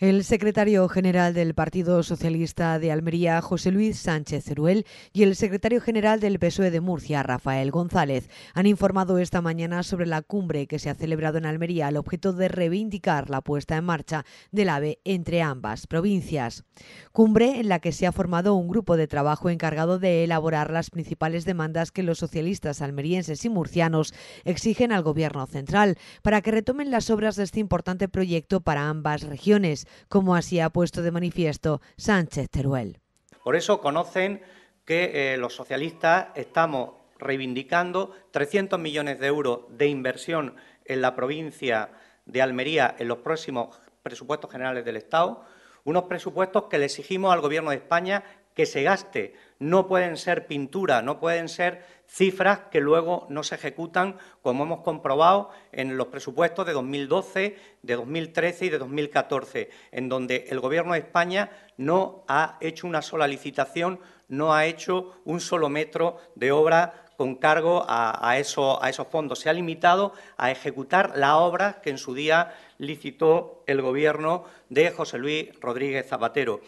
El secretario general del Partido Socialista de Almería, José Luis Sánchez Ceruel, y el secretario general del PSOE de Murcia, Rafael González, han informado esta mañana sobre la cumbre que se ha celebrado en Almería al objeto de reivindicar la puesta en marcha del AVE entre ambas provincias. Cumbre en la que se ha formado un grupo de trabajo encargado de elaborar las principales demandas que los socialistas almerienses y murcianos exigen al Gobierno central para que retomen las obras de este importante proyecto para ambas regiones como así ha puesto de manifiesto Sánchez Teruel. Por eso conocen que eh, los socialistas estamos reivindicando 300 millones de euros de inversión en la provincia de Almería en los próximos presupuestos generales del Estado, unos presupuestos que le exigimos al Gobierno de España que se gaste. No pueden ser pintura, no pueden ser cifras que luego no se ejecutan, como hemos comprobado en los presupuestos de 2012, de 2013 y de 2014, en donde el Gobierno de España no ha hecho una sola licitación, no ha hecho un solo metro de obra con cargo a, a esos fondos. Se ha limitado a ejecutar la obra que en su día licitó el Gobierno de José Luis Rodríguez Zapatero.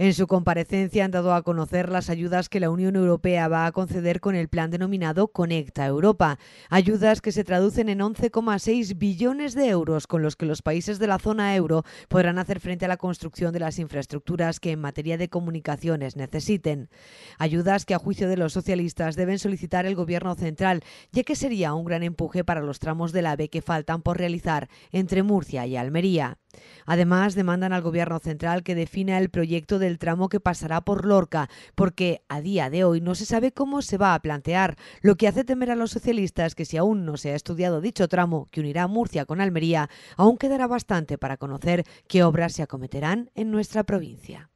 En su comparecencia han dado a conocer las ayudas que la Unión Europea va a conceder con el plan denominado Conecta Europa, ayudas que se traducen en 11,6 billones de euros con los que los países de la zona euro podrán hacer frente a la construcción de las infraestructuras que en materia de comunicaciones necesiten. Ayudas que a juicio de los socialistas deben solicitar el gobierno central, ya que sería un gran empuje para los tramos de la AVE que faltan por realizar entre Murcia y Almería. Además, demandan al Gobierno central que defina el proyecto del tramo que pasará por Lorca, porque a día de hoy no se sabe cómo se va a plantear, lo que hace temer a los socialistas que si aún no se ha estudiado dicho tramo que unirá Murcia con Almería, aún quedará bastante para conocer qué obras se acometerán en nuestra provincia.